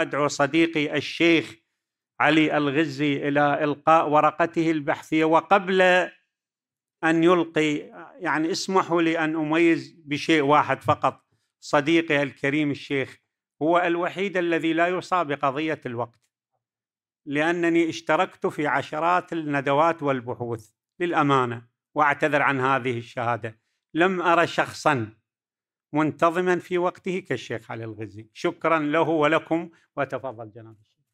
أدعو صديقي الشيخ علي الغزي إلى إلقاء ورقته البحثية وقبل أن يلقي يعني اسمحوا لي أن أميز بشيء واحد فقط صديقي الكريم الشيخ هو الوحيد الذي لا يصاب بقضية الوقت لأنني اشتركت في عشرات الندوات والبحوث للأمانة وأعتذر عن هذه الشهادة لم أرى شخصاً منتظما في وقته كالشيخ علي الغزي شكرا له ولكم وتفضل جناب الشيخ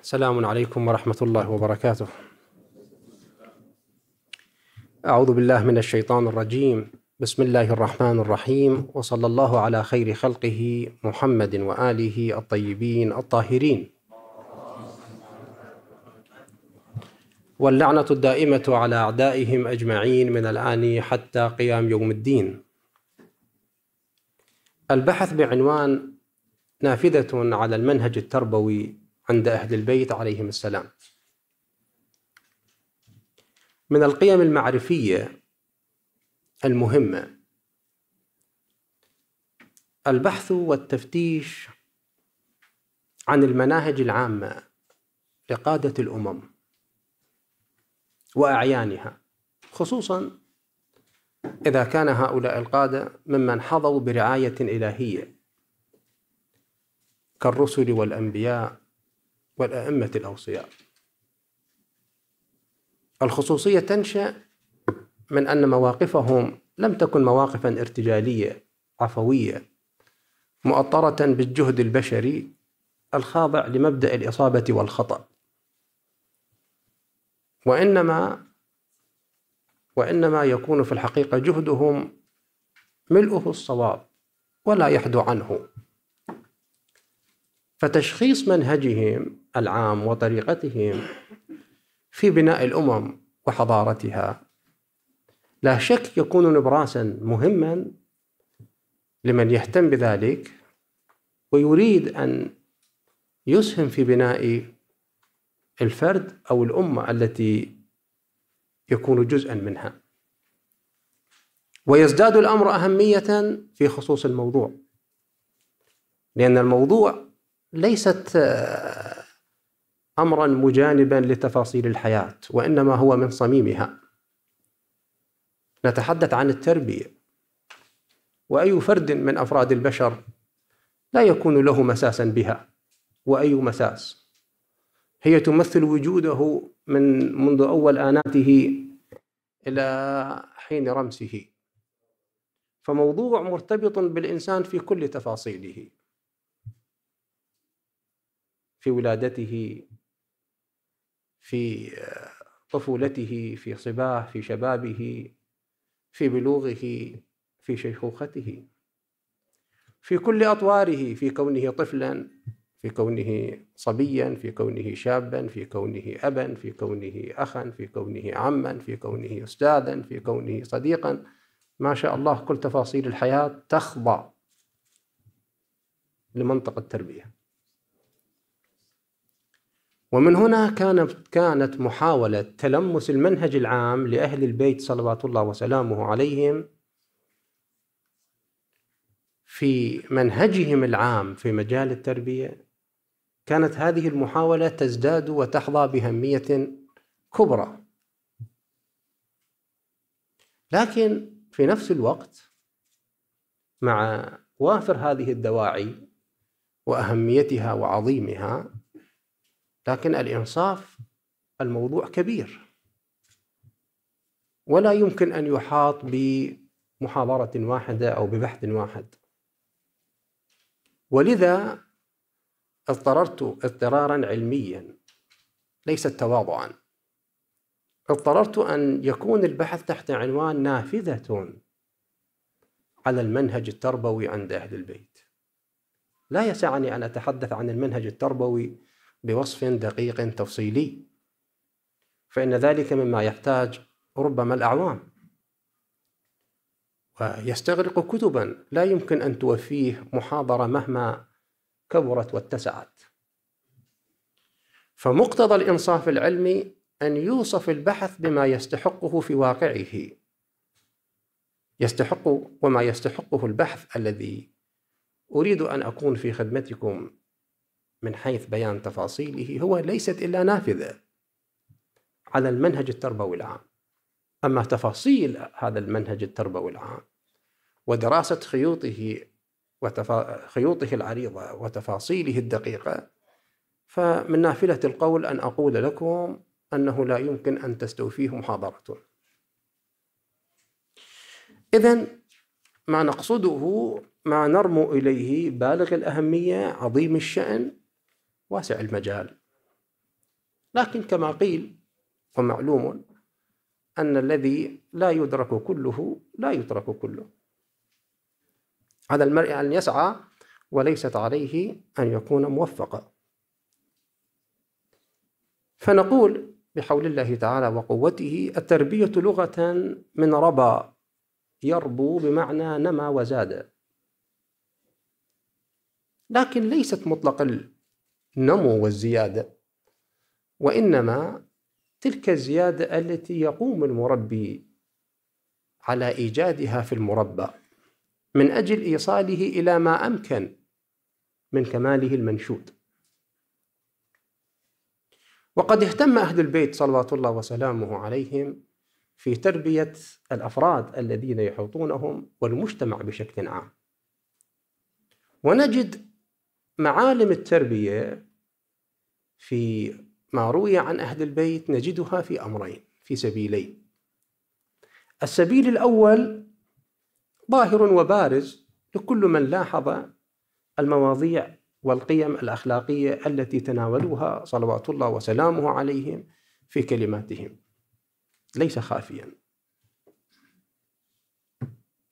السلام عليكم ورحمة الله وبركاته أعوذ بالله من الشيطان الرجيم بسم الله الرحمن الرحيم وصلى الله على خير خلقه محمد وآله الطيبين الطاهرين واللعنة الدائمة على أعدائهم أجمعين من الآن حتى قيام يوم الدين. البحث بعنوان نافذة على المنهج التربوي عند أهل البيت عليهم السلام. من القيم المعرفية المهمة البحث والتفتيش عن المناهج العامة لقادة الأمم وأعيانها خصوصا إذا كان هؤلاء القادة ممن حظوا برعاية إلهية كالرسل والأنبياء والأئمة الأوصياء الخصوصية تنشأ من أن مواقفهم لم تكن مواقفا ارتجالية عفوية مؤطرة بالجهد البشري الخاضع لمبدأ الإصابة والخطأ وإنما وإنما يكون في الحقيقة جهدهم ملؤه الصواب ولا يحدو عنه فتشخيص منهجهم العام وطريقتهم في بناء الأمم وحضارتها لا شك يكون نبراسا مهما لمن يهتم بذلك ويريد أن يسهم في بناء الفرد أو الأمة التي يكون جزءا منها ويزداد الأمر أهمية في خصوص الموضوع لأن الموضوع ليست آه، أمرا مجانبا لتفاصيل الحياة وإنما هو من صميمها نتحدث عن التربية وأي فرد من أفراد البشر لا يكون له مساسا بها وأي مساس هي تمثل وجوده من منذ أول آناته إلى حين رمسه فموضوع مرتبط بالإنسان في كل تفاصيله في ولادته في طفولته في صباه في شبابه في بلوغه في شيخوخته في كل أطواره في كونه طفلا في كونه صبيا في كونه شابا في كونه ابا في كونه اخا في كونه عما في كونه استاذا في كونه صديقا ما شاء الله كل تفاصيل الحياه تخضع لمنطق التربيه ومن هنا كانت كانت محاولة تلمس المنهج العام لأهل البيت صلوات الله وسلامه عليهم في منهجهم العام في مجال التربية كانت هذه المحاولة تزداد وتحظى بأهمية كبرى لكن في نفس الوقت مع وافر هذه الدواعي واهميتها وعظيمها لكن الانصاف الموضوع كبير ولا يمكن ان يحاط بمحاضره واحده او ببحث واحد ولذا اضطررت اضطرارا علميا ليست تواضعا اضطررت ان يكون البحث تحت عنوان نافذه على المنهج التربوي عند اهل البيت لا يسعني ان اتحدث عن المنهج التربوي بوصف دقيق تفصيلي فان ذلك مما يحتاج ربما الاعوام ويستغرق كتبا لا يمكن ان توفيه محاضره مهما كبرت واتسعت فمقتضى الانصاف العلمي ان يوصف البحث بما يستحقه في واقعه يستحق وما يستحقه البحث الذي اريد ان اكون في خدمتكم من حيث بيان تفاصيله هو ليست الا نافذه على المنهج التربوي العام اما تفاصيل هذا المنهج التربوي العام ودراسه خيوطه وخيوطه العريضة وتفاصيله الدقيقة فمن نافلة القول أن أقول لكم أنه لا يمكن أن تستوفيه محاضرة إذا ما نقصده ما نرمو إليه بالغ الأهمية عظيم الشأن واسع المجال لكن كما قيل ومعلوم أن الذي لا يدرك كله لا يترك كله على المرء أن يسعى وليست عليه أن يكون موفقا فنقول بحول الله تعالى وقوته التربية لغة من ربا يربو بمعنى نما وزاد لكن ليست مطلق النمو والزيادة وإنما تلك الزيادة التي يقوم المربي على إيجادها في المربى من اجل ايصاله الى ما امكن من كماله المنشود وقد اهتم اهل البيت صلوات الله وسلامه عليهم في تربيه الافراد الذين يحوطونهم والمجتمع بشكل عام ونجد معالم التربيه في ما روي عن اهل البيت نجدها في امرين في سبيلين السبيل الاول ظاهر وبارز لكل من لاحظ المواضيع والقيم الاخلاقيه التي تناولوها صلوات الله وسلامه عليهم في كلماتهم ليس خافيا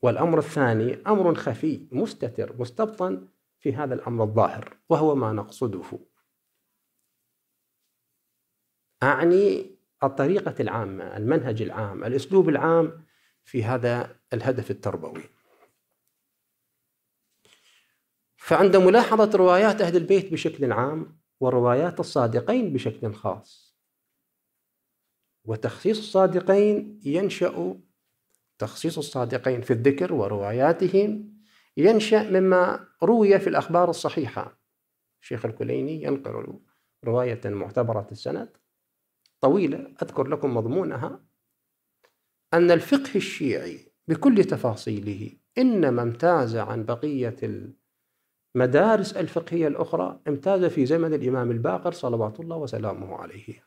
والامر الثاني امر خفي مستتر مستبطن في هذا الامر الظاهر وهو ما نقصده اعني الطريقه العامه المنهج العام الاسلوب العام في هذا الهدف التربوي فعند ملاحظة روايات أهل البيت بشكل عام وروايات الصادقين بشكل خاص وتخصيص الصادقين ينشأ تخصيص الصادقين في الذكر ورواياتهم ينشأ مما روي في الأخبار الصحيحة شيخ الكليني ينقل رواية معتبرة السند طويلة أذكر لكم مضمونها أن الفقه الشيعي بكل تفاصيله إنما امتاز عن بقية المدارس الفقهية الأخرى امتاز في زمن الإمام الباقر صلوات الله وسلامه عليه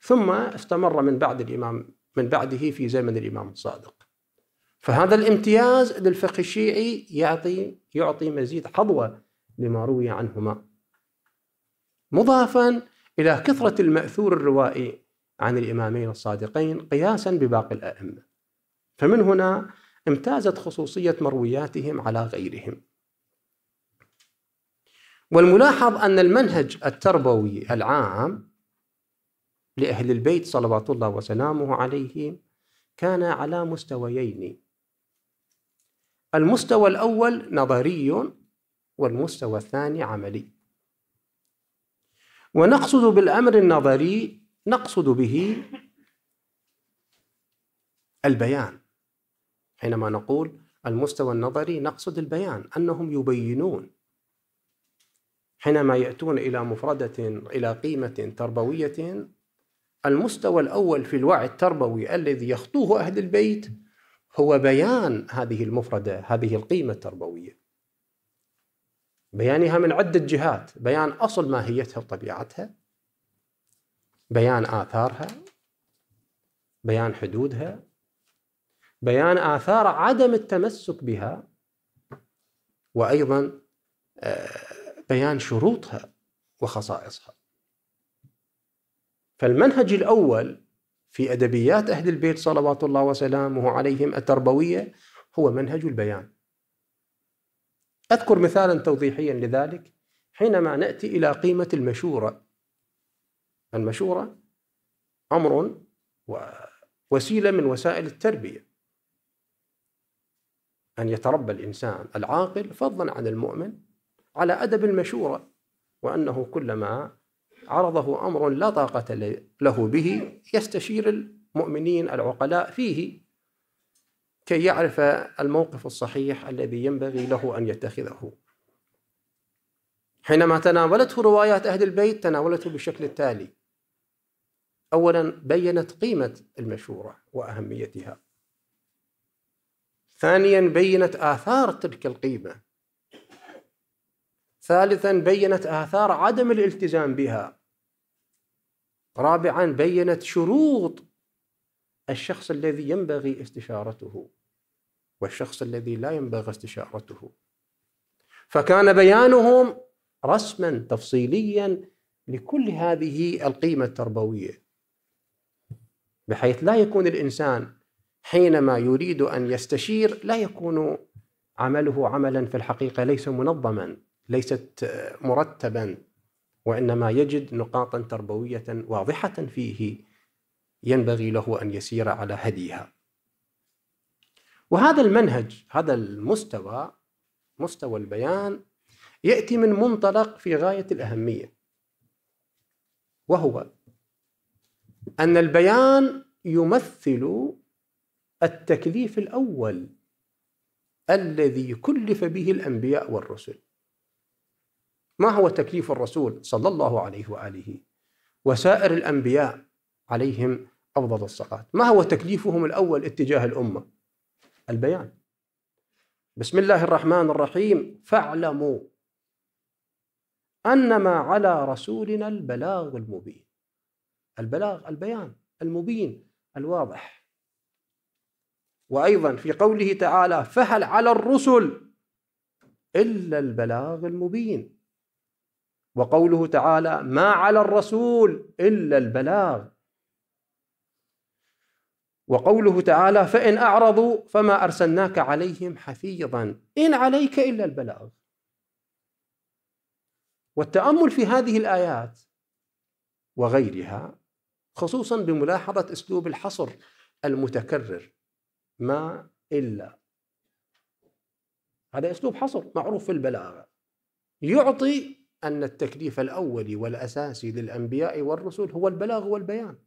ثم استمر من بعد الإمام من بعده في زمن الإمام الصادق فهذا الامتياز للفقه الشيعي يعطي يعطي مزيد حظوة لما روي عنهما مضافا إلى كثرة المأثور الروائي عن الإمامين الصادقين قياسا بباقي الأئمة فمن هنا امتازت خصوصية مروياتهم على غيرهم والملاحظ أن المنهج التربوي العام لأهل البيت صلوات الله وسلامه عليهم كان على مستويين المستوى الأول نظري والمستوى الثاني عملي ونقصد بالأمر النظري نقصد به البيان حينما نقول المستوى النظري نقصد البيان انهم يبينون حينما ياتون الى مفرده الى قيمه تربويه المستوى الاول في الوعي التربوي الذي يخطوه اهل البيت هو بيان هذه المفرده هذه القيمه التربويه بيانها من عده جهات بيان اصل ماهيتها وطبيعتها بيان آثارها بيان حدودها بيان آثار عدم التمسك بها وأيضا آه، بيان شروطها وخصائصها فالمنهج الأول في أدبيات أهل البيت صلوات الله وسلامه عليهم التربوية هو منهج البيان أذكر مثالا توضيحيا لذلك حينما نأتي إلى قيمة المشورة المشورة أمر ووسيلة من وسائل التربية أن يتربى الإنسان العاقل فضلا عن المؤمن على أدب المشورة وأنه كلما عرضه أمر لا طاقة له به يستشير المؤمنين العقلاء فيه كي يعرف الموقف الصحيح الذي ينبغي له أن يتخذه حينما تناولته روايات أهل البيت تناولته بالشكل التالي أولا بينت قيمة المشورة وأهميتها ثانيا بينت آثار تلك القيمة ثالثا بينت آثار عدم الالتزام بها رابعا بينت شروط الشخص الذي ينبغي استشارته والشخص الذي لا ينبغي استشارته فكان بيانهم رسما تفصيليا لكل هذه القيمه التربويه بحيث لا يكون الانسان حينما يريد ان يستشير لا يكون عمله عملا في الحقيقه ليس منظما ليست مرتبا وانما يجد نقاطا تربويه واضحه فيه ينبغي له ان يسير على هديها وهذا المنهج هذا المستوى مستوى البيان ياتي من منطلق في غايه الاهميه وهو أن البيان يمثل التكليف الأول الذي كلف به الأنبياء والرسل ما هو تكليف الرسول صلى الله عليه وآله وسائر الأنبياء عليهم أفضل الصلاة ما هو تكليفهم الأول اتجاه الأمة البيان بسم الله الرحمن الرحيم فاعلموا أنما على رسولنا البلاغ المبين البلاغ البيان المبين الواضح وايضا في قوله تعالى فهل على الرسل الا البلاغ المبين وقوله تعالى ما على الرسول الا البلاغ وقوله تعالى فان اعرضوا فما ارسلناك عليهم حفيظا ان عليك الا البلاغ والتامل في هذه الايات وغيرها خصوصا بملاحظة أسلوب الحصر المتكرر ما إلا هذا أسلوب حصر معروف في البلاغة يعطي أن التكليف الأولي والأساسي للأنبياء والرسل هو البلاغ والبيان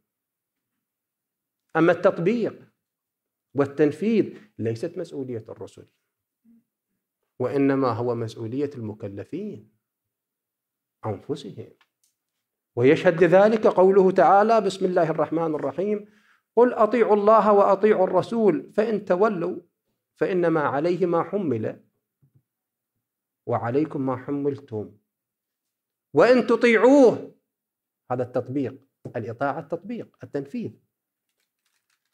أما التطبيق والتنفيذ ليست مسؤولية الرسل وإنما هو مسؤولية المكلفين أنفسهم ويشهد لذلك قوله تعالى بسم الله الرحمن الرحيم قل اطيعوا الله واطيعوا الرسول فان تولوا فانما عليه ما حمل وعليكم ما حملتم وان تطيعوه هذا التطبيق الاطاعه التطبيق التنفيذ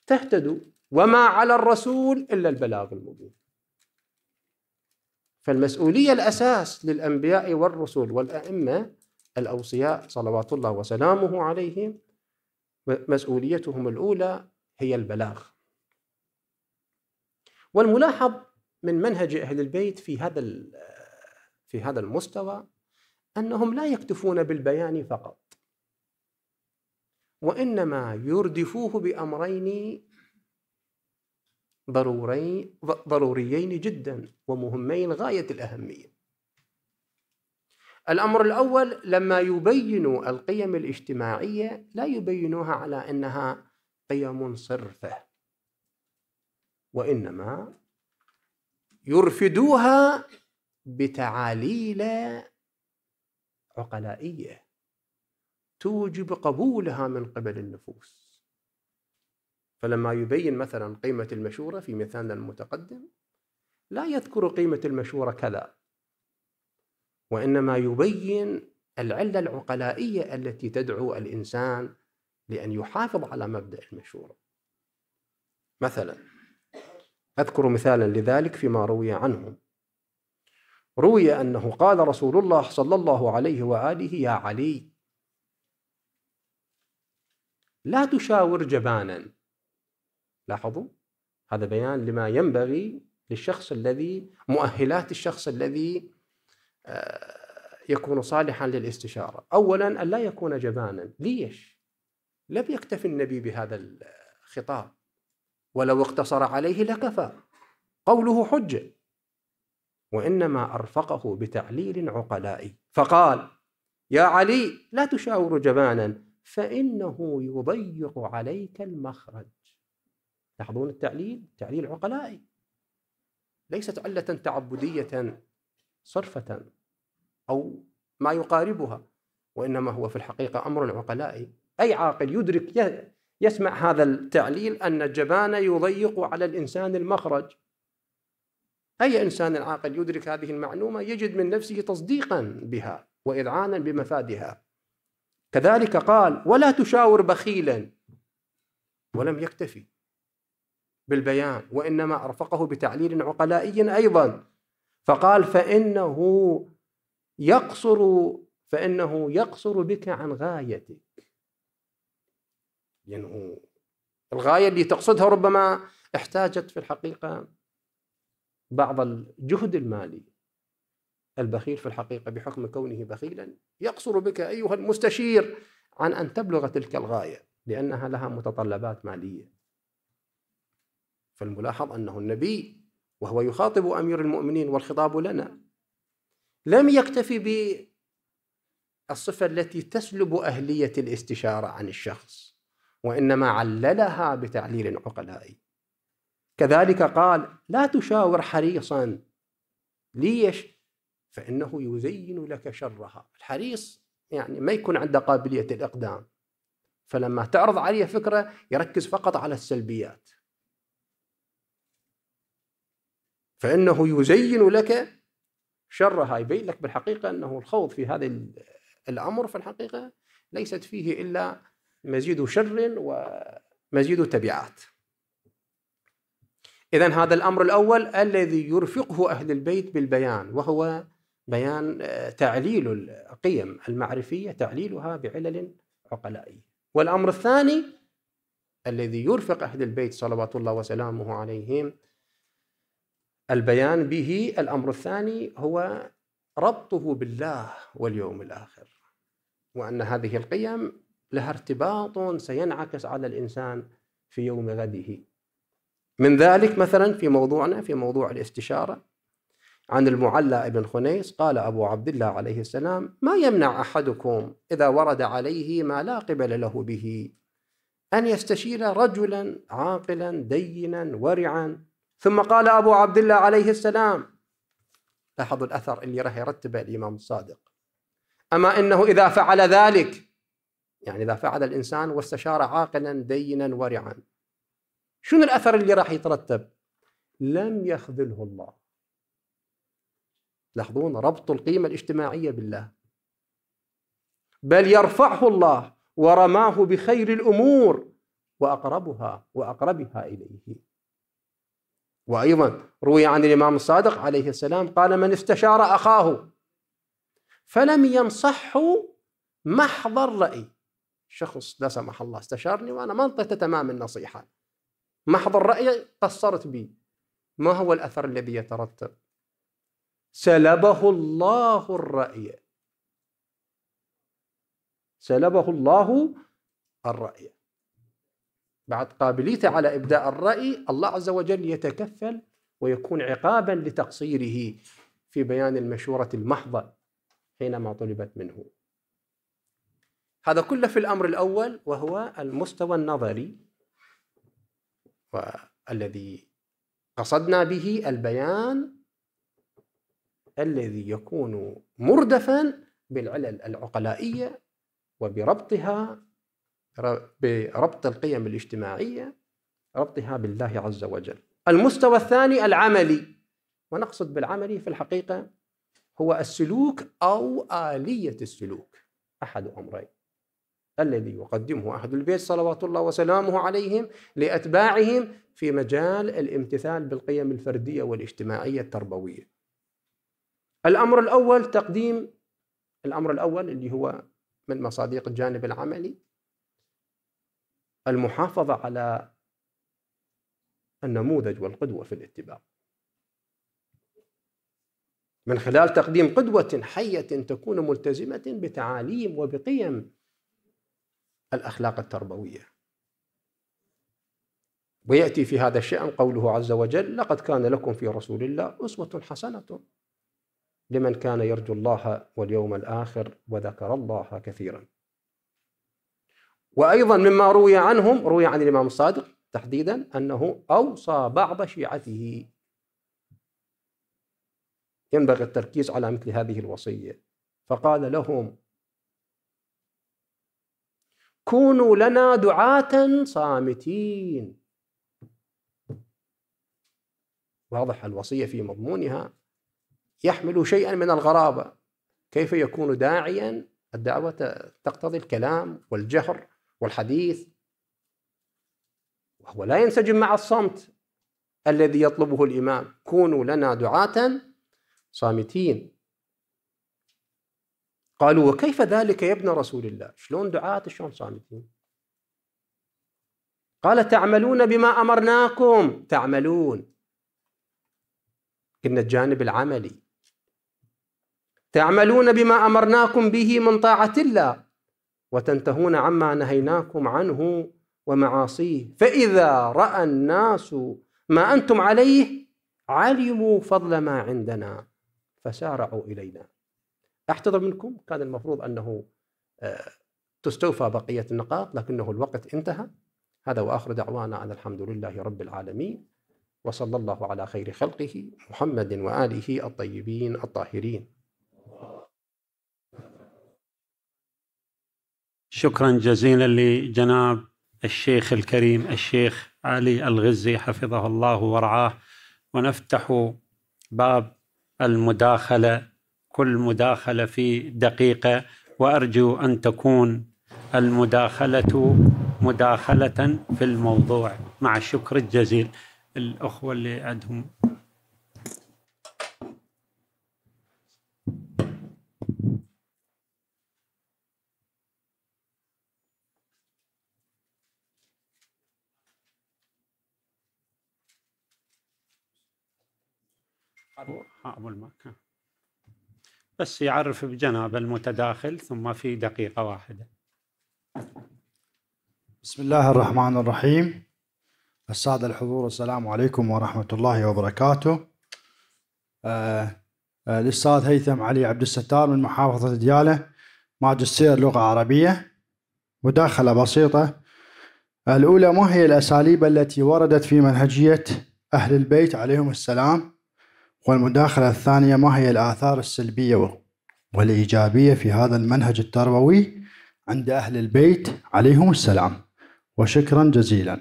تهتدوا وما على الرسول الا البلاغ المبين فالمسؤوليه الاساس للانبياء والرسل والائمه الأوصياء صلوات الله وسلامه عليهم مسؤوليتهم الأولى هي البلاغ والملاحظ من منهج أهل البيت في هذا في هذا المستوى أنهم لا يكتفون بالبيان فقط وإنما يردفوه بأمرين ضروري ضروريين جدا ومهمين غاية الأهمية الأمر الأول لما يبينوا القيم الاجتماعية لا يبينوها على أنها قيم صرفة وإنما يرفدوها بتعاليل عقلائية توجب قبولها من قبل النفوس فلما يبين مثلا قيمة المشورة في مثالنا المتقدم لا يذكر قيمة المشورة كذا وانما يبين العله العقلائيه التي تدعو الانسان لان يحافظ على مبدا المشوره. مثلا اذكر مثالا لذلك فيما روي عنه روي انه قال رسول الله صلى الله عليه واله يا علي لا تشاور جبانا لاحظوا هذا بيان لما ينبغي للشخص الذي مؤهلات الشخص الذي يكون صالحا للاستشارة أولا أن لا يكون جبانا ليش؟ لم يكتفي النبي بهذا الخطاب ولو اقتصر عليه لكفى قوله حجة وإنما أرفقه بتعليل عقلائي فقال يا علي لا تشاور جبانا فإنه يضيق عليك المخرج تحضون التعليل؟ تعليل عقلائي ليست علة تعبدية صرفة أو ما يقاربها وإنما هو في الحقيقة أمر عقلائي أي عاقل يدرك يسمع هذا التعليل أن الجبان يضيق على الإنسان المخرج أي إنسان عاقل يدرك هذه المعلومة يجد من نفسه تصديقا بها وإذعانا بمفادها كذلك قال ولا تشاور بخيلا ولم يكتفي بالبيان وإنما أرفقه بتعليل عقلائي أيضا فقال فإنه يقصر فإنه يقصر بك عن غايتك لأنه يعني الغاية اللي تقصدها ربما احتاجت في الحقيقة بعض الجهد المالي البخيل في الحقيقة بحكم كونه بخيلا يقصر بك أيها المستشير عن أن تبلغ تلك الغاية لأنها لها متطلبات مالية فالملاحظ أنه النبي وهو يخاطب أمير المؤمنين والخطاب لنا لم يكتفي بالصفة التي تسلب أهلية الاستشارة عن الشخص وإنما عللها بتعليل عقلائي كذلك قال لا تشاور حريصا ليش؟ فإنه يزين لك شرها الحريص يعني ما يكون عنده قابلية الإقدام فلما تعرض عليه فكرة يركز فقط على السلبيات فإنه يزين لك شرها يبين لك بالحقيقة أنه الخوض في هذا الأمر في الحقيقة ليست فيه إلا مزيد شر ومزيد تبعات إذا هذا الأمر الأول الذي يرفقه أهل البيت بالبيان وهو بيان آه، تعليل القيم المعرفية تعليلها بعلل عقلائية والأمر الثاني الذي يرفق أهل البيت صلوات الله وسلامه عليهم البيان به الامر الثاني هو ربطه بالله واليوم الاخر وان هذه القيم لها ارتباط سينعكس على الانسان في يوم غده من ذلك مثلا في موضوعنا في موضوع الاستشاره عن المعلى ابن خنيس قال ابو عبد الله عليه السلام ما يمنع احدكم اذا ورد عليه ما لا قبل له به ان يستشير رجلا عاقلا دينا ورعا ثم قال أبو عبد الله عليه السلام لاحظوا الأثر اللي راح يرتبه الإمام الصادق أما إنه إذا فعل ذلك يعني إذا فعل الإنسان واستشار عاقلا دينا ورعا شنو الأثر اللي راح يترتب لم يخذله الله لاحظون ربط القيمة الاجتماعية بالله بل يرفعه الله ورماه بخير الأمور وأقربها وأقربها إليه وأيضا روي عن الإمام الصادق عليه السلام قال من استشار أخاه فلم ينصحه محض الراي شخص لا سمح الله استشارني وأنا ما انطيته تمام النصيحة محض الراي قصرت بي ما هو الأثر الذي يترتب سلبه الله الرأي سلبه الله الرأي بعد قابليته على إبداء الرأي الله عز وجل يتكفل ويكون عقابا لتقصيره في بيان المشورة المحضة حينما طلبت منه هذا كله في الأمر الأول وهو المستوى النظري والذي قصدنا به البيان الذي يكون مردفا بالعلل العقلائية وبربطها بربط القيم الاجتماعية ربطها بالله عز وجل المستوى الثاني العملي ونقصد بالعملي في الحقيقة هو السلوك أو آلية السلوك أحد أمرين الذي يقدمه أهل البيت صلوات الله وسلامه عليهم لأتباعهم في مجال الامتثال بالقيم الفردية والاجتماعية التربوية الأمر الأول تقديم الأمر الأول اللي هو من مصادق الجانب العملي المحافظة على النموذج والقدوة في الاتباع من خلال تقديم قدوة حية تكون ملتزمة بتعاليم وبقيم الأخلاق التربوية ويأتي في هذا الشأن قوله عز وجل لقد كان لكم في رسول الله أسوة حسنة لمن كان يرجو الله واليوم الآخر وذكر الله كثيراً وأيضا مما روي عنهم روي عن الإمام الصادق تحديدا أنه أوصى بعض شيعته ينبغي التركيز على مثل هذه الوصية فقال لهم كونوا لنا دعاة صامتين واضح الوصية في مضمونها يحمل شيئا من الغرابة كيف يكون داعيا الدعوة تقتضي الكلام والجهر والحديث وهو لا ينسجم مع الصمت الذي يطلبه الإمام كونوا لنا دعاة صامتين قالوا وكيف ذلك يا ابن رسول الله شلون دعاة شلون صامتين قال تعملون بما أمرناكم تعملون كنا الجانب العملي تعملون بما أمرناكم به من طاعة الله وتنتهون عما نهيناكم عنه ومعاصيه فإذا رأى الناس ما أنتم عليه علموا فضل ما عندنا فسارعوا إلينا أحتضر منكم كان المفروض أنه آه، تستوفى بقية النقاط لكنه الوقت انتهى هذا وآخر دعوانا أن الحمد لله رب العالمين وصلى الله على خير خلقه محمد وآله الطيبين الطاهرين شكرا جزيلا لجناب الشيخ الكريم الشيخ علي الغزي حفظه الله ورعاه ونفتح باب المداخله كل مداخله في دقيقه وارجو ان تكون المداخله مداخله في الموضوع مع الشكر الجزيل الاخوه اللي عندهم حامل آه، ماك بس يعرف بجناب المتداخل ثم في دقيقة واحدة بسم الله الرحمن الرحيم السادة الحضور السلام عليكم ورحمة الله وبركاته آه آه الأستاذ هيثم علي عبد الستار من محافظة ديالة ماجستير لغة عربية مداخلة بسيطة الأولى ما هي الأساليب التي وردت في منهجية أهل البيت عليهم السلام والمداخلة الثانية ما هي الآثار السلبية والإيجابية في هذا المنهج التربوي عند أهل البيت عليهم السلام وشكرا جزيلا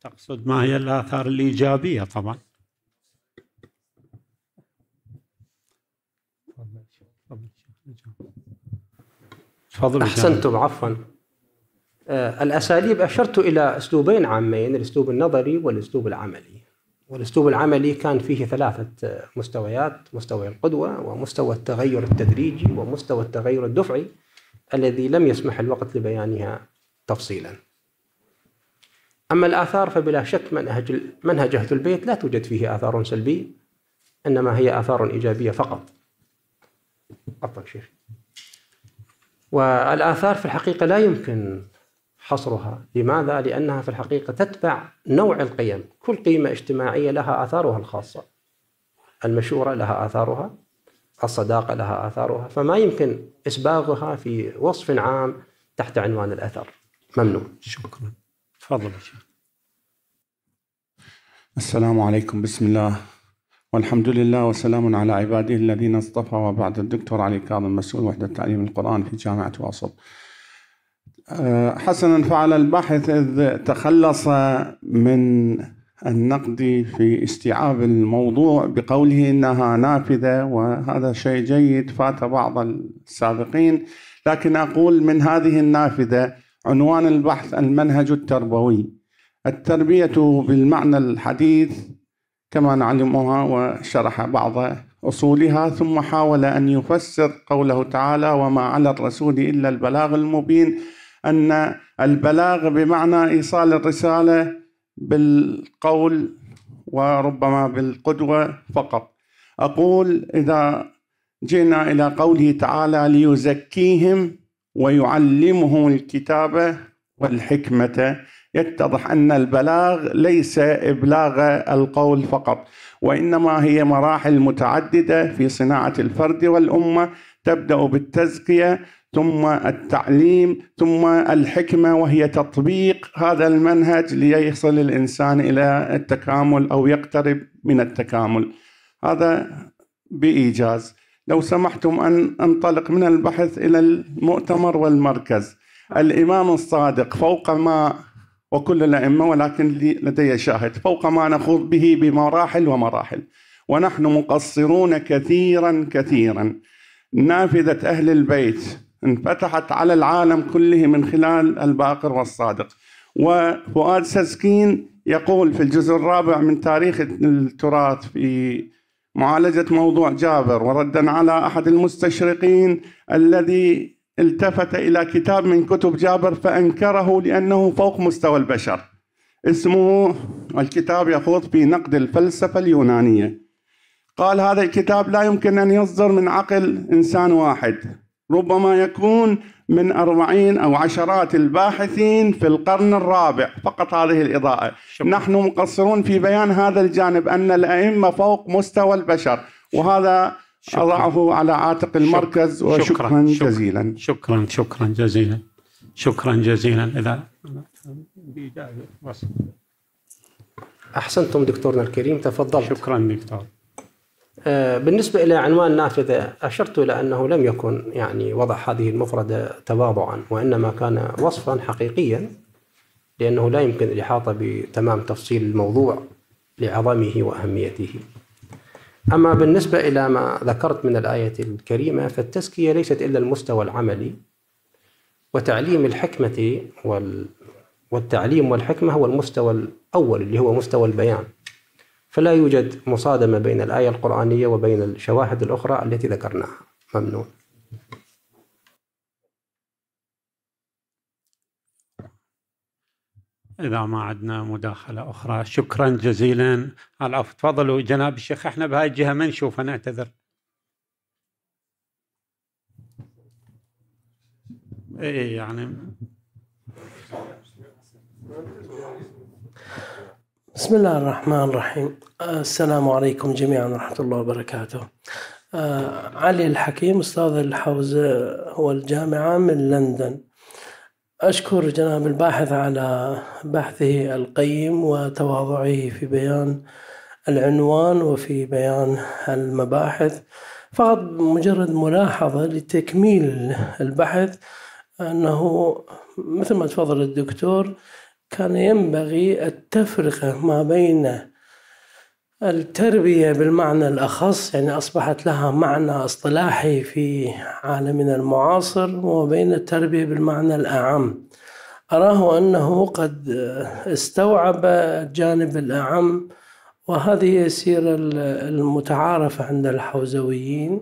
تقصد ما هي الآثار الإيجابية طبعا تفضل أحسنتم عفوا آه، الأساليب أشرت إلى أسلوبين عامين الأسلوب النظري والأسلوب العملي والاسلوب العملي كان فيه ثلاثه مستويات مستوى القدوه ومستوى التغير التدريجي ومستوى التغير الدفعي الذي لم يسمح الوقت لبيانها تفصيلا اما الاثار فبلا شك منهج منهج اهل البيت لا توجد فيه اثار سلبيه انما هي اثار ايجابيه فقط عفوا شيخ والاثار في الحقيقه لا يمكن حصرها لماذا؟ لأنها في الحقيقة تتبع نوع القيم كل قيمة اجتماعية لها آثارها الخاصة المشورة لها آثارها الصداقة لها آثارها فما يمكن إسباغها في وصف عام تحت عنوان الأثر ممنوع شكرا تفضل يا شيخ السلام عليكم بسم الله والحمد لله وسلام على عباده الذين اصطفى وبعد الدكتور علي كاظم مسؤول وحدة تعليم القرآن في جامعة واصل حسنا فعل الباحث إذ تخلص من النقد في استيعاب الموضوع بقوله إنها نافذة وهذا شيء جيد فات بعض السابقين لكن أقول من هذه النافذة عنوان البحث المنهج التربوي التربية بالمعنى الحديث كما نعلمها وشرح بعض اصولها ثم حاول ان يفسر قوله تعالى وما على الرسول الا البلاغ المبين ان البلاغ بمعنى ايصال الرساله بالقول وربما بالقدوه فقط اقول اذا جئنا الى قوله تعالى ليزكيهم ويعلمهم الكتاب والحكمه يتضح ان البلاغ ليس ابلاغ القول فقط وانما هي مراحل متعدده في صناعه الفرد والامه تبدا بالتزكيه ثم التعليم ثم الحكمه وهي تطبيق هذا المنهج ليصل الانسان الى التكامل او يقترب من التكامل هذا بايجاز لو سمحتم ان انطلق من البحث الى المؤتمر والمركز الامام الصادق فوق ما وكل الائمه ولكن لدي شاهد فوق ما نخوض به بمراحل ومراحل ونحن مقصرون كثيرا كثيرا نافذه اهل البيت انفتحت على العالم كله من خلال الباقر والصادق وفؤاد سسكين يقول في الجزء الرابع من تاريخ التراث في معالجة موضوع جابر وردا على أحد المستشرقين الذي التفت إلى كتاب من كتب جابر فأنكره لأنه فوق مستوى البشر اسمه الكتاب يخوض في نقد الفلسفة اليونانية قال هذا الكتاب لا يمكن أن يصدر من عقل إنسان واحد ربما يكون من أربعين أو عشرات الباحثين في القرن الرابع فقط هذه الإضاءة شبه. نحن مقصرون في بيان هذا الجانب أن الأئمة فوق مستوى البشر وهذا شكرا. أضعه على عاتق المركز شكرا. وشكرا شكرا جزيلا شكرا شكرا جزيلا شكرا جزيلا إذا أحسنتم دكتورنا الكريم تفضل شكرا دكتور آه، بالنسبة إلى عنوان نافذة أشرت إلى أنه لم يكن يعني وضع هذه المفردة تواضعا وإنما كان وصفا حقيقيا لأنه لا يمكن الإحاطة بتمام تفصيل الموضوع لعظمه وأهميته أما بالنسبة إلى ما ذكرت من الآية الكريمة فالتزكية ليست إلا المستوى العملي وتعليم الحكمة وال والتعليم والحكمة هو المستوى الأول اللي هو مستوى البيان فلا يوجد مصادمة بين الآية القرآنية وبين الشواهد الأخرى التي ذكرناها ممنون إذا ما عندنا مداخلة أخرى شكرا جزيلا على العفو تفضلوا جناب الشيخ احنا بهاي الجهة ما نشوف نعتذر إيه يعني بسم الله الرحمن الرحيم السلام عليكم جميعا ورحمة الله وبركاته علي الحكيم أستاذ الحوزة والجامعة من لندن أشكر جناب الباحث على بحثه القيم وتواضعه في بيان العنوان وفي بيان المباحث فقط مجرد ملاحظة لتكميل البحث أنه مثل ما تفضل الدكتور كان ينبغي التفرقة ما بين التربية بالمعنى الأخص يعني أصبحت لها معنى اصطلاحي في عالمنا المعاصر وبين التربية بالمعنى الأعم أراه أنه قد استوعب الجانب الأعم وهذه هي السيرة المتعارفة عند الحوزويين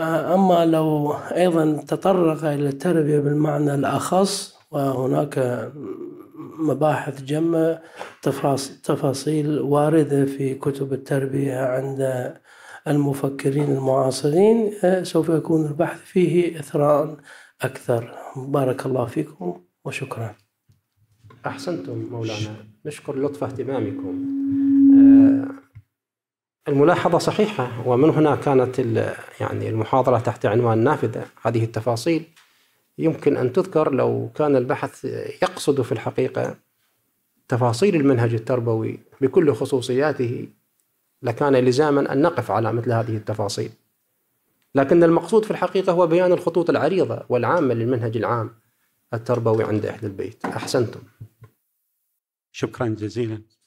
آه، أما لو أيضا تطرق إلى التربية بالمعنى الأخص وهناك مباحث جمة تفاصيل واردة في كتب التربية عند المفكرين المعاصرين آه، سوف يكون البحث فيه إثراء أكثر بارك الله فيكم وشكرا أحسنتم مولانا نشكر لطف اهتمامكم آه، الملاحظة صحيحة ومن هنا كانت يعني المحاضرة تحت عنوان نافذة هذه التفاصيل يمكن أن تذكر لو كان البحث يقصد في الحقيقة تفاصيل المنهج التربوي بكل خصوصياته لكان لزاما أن نقف على مثل هذه التفاصيل لكن المقصود في الحقيقة هو بيان الخطوط العريضة والعامة للمنهج العام التربوي عند أهل البيت أحسنتم شكرا جزيلا